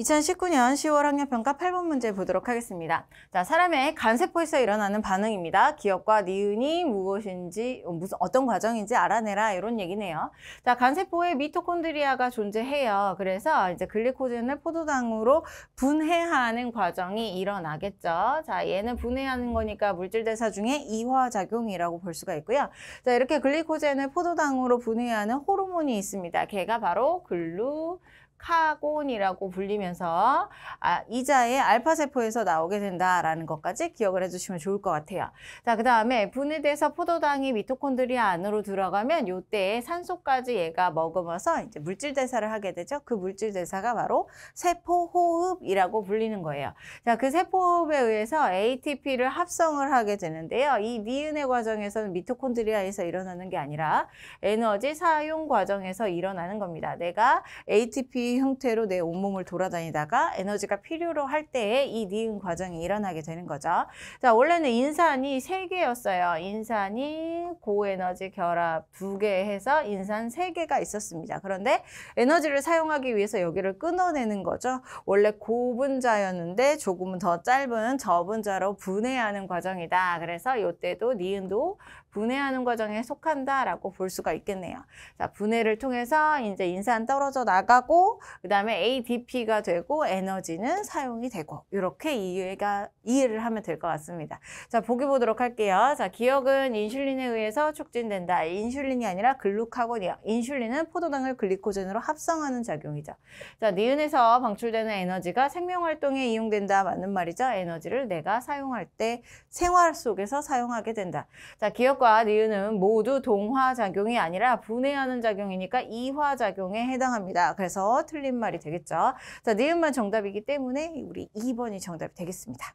2019년 10월 학년평가 8번 문제 보도록 하겠습니다. 자, 사람의 간세포에서 일어나는 반응입니다. 기억과 니은이 무엇인지, 어, 무슨 어떤 과정인지 알아내라 이런 얘기네요. 자, 간세포에 미토콘드리아가 존재해요. 그래서 이제 글리코젠을 포도당으로 분해하는 과정이 일어나겠죠. 자, 얘는 분해하는 거니까 물질 대사 중에 이화 작용이라고 볼 수가 있고요. 자, 이렇게 글리코젠을 포도당으로 분해하는 호르몬 호르몬이 있습니다. 걔가 바로 글루 카곤이라고 불리면서 아, 이자의 알파세포에서 나오게 된다라는 것까지 기억을 해주시면 좋을 것 같아요. 자, 그 다음에 분해돼서 포도당이 미토콘드리아 안으로 들어가면 요때 산소까지 얘가 머금어서 이제 물질 대사를 하게 되죠. 그 물질 대사가 바로 세포호흡이라고 불리는 거예요. 자, 그 세포호흡에 의해서 ATP를 합성을 하게 되는데요. 이니은의 과정에서는 미토콘드리아에서 일어나는 게 아니라 에너지 사용 과정 과정에서 일어나는 겁니다. 내가 ATP 형태로 내 온몸을 돌아다니다가 에너지가 필요로 할 때에 이 니은 과정이 일어나게 되는 거죠. 자, 원래는 인산이 세개였어요 인산이 고에너지 결합 두 개 해서 인산 세개가 있었습니다. 그런데 에너지를 사용하기 위해서 여기를 끊어내는 거죠. 원래 고분자였는데 조금은 더 짧은 저분자로 분해하는 과정이다. 그래서 이때도 니은도 분해하는 과정에 속한다라고 볼 수가 있겠네요. 자, 분해 분해를 통해서 이제 인산 떨어져 나가고 그다음에 ADP가 되고 에너지는 사용이 되고 이렇게 이해가 이해를 하면 될 것 같습니다. 자, 보기 보도록 할게요. 자, 기억은 인슐린에 의해서 촉진된다. 인슐린이 아니라 글루카곤이요. 인슐린은 포도당을 글리코젠으로 합성하는 작용이죠. 자, 니은에서 방출되는 에너지가 생명 활동에 이용된다. 맞는 말이죠. 에너지를 내가 사용할 때 생활 속에서 사용하게 된다. 자, 기억과 니은은 모두 동화 작용이 아니라 분해하는 작용 작용이니까 이화 작용에 해당합니다. 그래서 틀린 말이 되겠죠. 자, 니은만 네 정답이기 때문에 우리 2번이 정답이 되겠습니다.